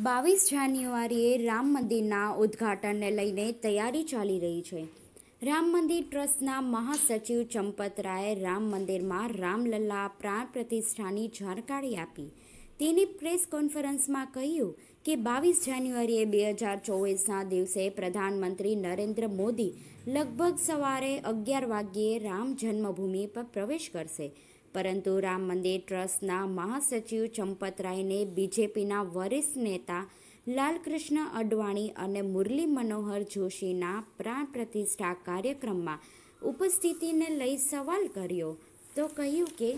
બાવીસ જાન્યુઆરીએ રામ મંદિરના ઉદ્ઘાટનને લઈને તૈયારી ચાલી રહી છે રામ મંદિર ટ્રસ્ટના મહાસચિવ ચંપતરાયે રામ મંદિરમાં રામલલ્લા પ્રાણ પ્રતિષ્ઠાની જાણકારી આપી તેની પ્રેસ કોન્ફરન્સમાં કહ્યું કે બાવીસ જાન્યુઆરીએ બે હજાર ચોવીસના દિવસે પ્રધાનમંત્રી નરેન્દ્ર મોદી લગભગ સવારે અગિયાર વાગ્યે રામ જન્મભૂમિ પર પ્રવેશ કરશે પરંતુ રામ મંદિર ટ્રસ્ટના મહાસચિવ ચંપતરાયને બીજેપીના વરિષ્ઠ નેતા લાલકૃષ્ણ અડવાણી અને મુરલી મનોહર જોશીના પ્રાણ પ્રતિષ્ઠા કાર્યક્રમમાં ઉપસ્થિતિને લઈ સવાલ કર્યો તો કહ્યું કે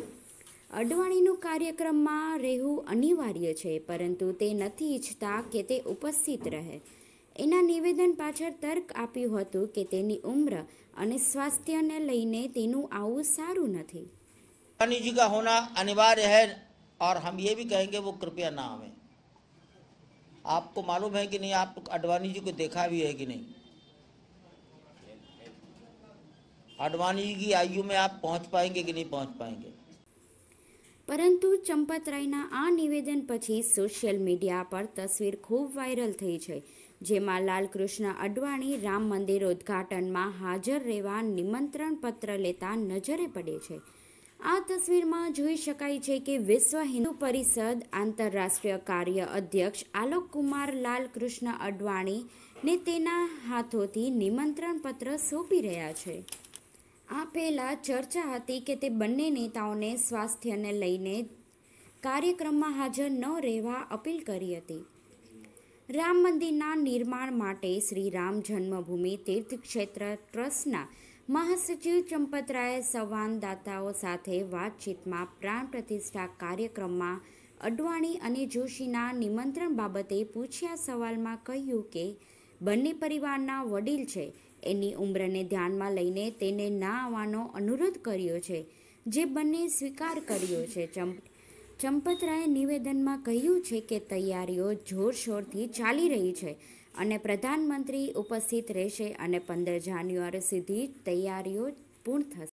અડવાણીનું કાર્યક્રમમાં રહેવું અનિવાર્ય છે પરંતુ તે નથી ઈચ્છતા કે તે ઉપસ્થિત રહે એના નિવેદન પાછળ તર્ક આપ્યું હતું કે તેની ઉંમર અને સ્વાસ્થ્યને લઈને તેનું આવું સારું નથી वाणी जी का होना अनिवार्य है और हम ये भी कहेंगे वो कृपया ना हमें आपको मालूम है कि नहीं आप अडवाणी जी को देखा भी है कि नहीं अडवाणी जी की आयु में आप पहुंच पाएंगे कि नहीं पहुंच पाएंगे પરંતુ ચંપતરાયના આ નિવેદન પછી સોશિયલ મીડિયા પર તસવીર ખૂબ વાયરલ થઈ છે જેમાં લાલકૃષ્ણ અડવાણી રામ મંદિર ઉદ્ઘાટનમાં હાજર રહેવા નિમંત્રણ પત્ર લેતા નજરે પડે છે આ તસવીરમાં જોઈ શકાય છે કે વિશ્વ હિન્દુ પરિષદ આંતરરાષ્ટ્રીય કાર્ય અધ્યક્ષ આલોક કુમાર લાલ કૃષ્ણ અડવાણી ને તેના હાથોથી નિમંત્રણ પત્ર સોંપી રહ્યા છે આ પહેલા ચર્ચા હતી કે તે બંને નેતાઓને સ્વાસ્થ્યને લઈને કાર્યક્રમમાં હાજર ન રહેવા અપીલ કરી હતી રામ મંદિરના નિર્માણ માટે શ્રી રામ જન્મભૂમિ તીર્થક્ષેત્ર ટ્રસ્ટના મહાસચિવ ચંપતરાયે સંવાદદાતાઓ સાથે વાતચીતમાં પ્રાણ પ્રતિષ્ઠા કાર્યક્રમમાં અડવાણી અને જોશીના નિમંત્રણ બાબતે પૂછ્યા સવાલમાં કહ્યું કે બંને પરિવારના વડીલ છે એની ઉંમરને ધ્યાનમાં લઈને તેને ના આવવાનો અનુરોધ કર્યો છે જે બંને સ્વીકાર કર્યો છે ચંપ ચંપતરાયે નિવેદનમાં કહ્યું છે કે તૈયારીઓ જોરશોરથી ચાલી રહી છે અને પ્રધાનમંત્રી ઉપસ્થિત રહેશે અને પંદર જાન્યુઆરી સુધી તૈયારીઓ પૂર્ણ થશે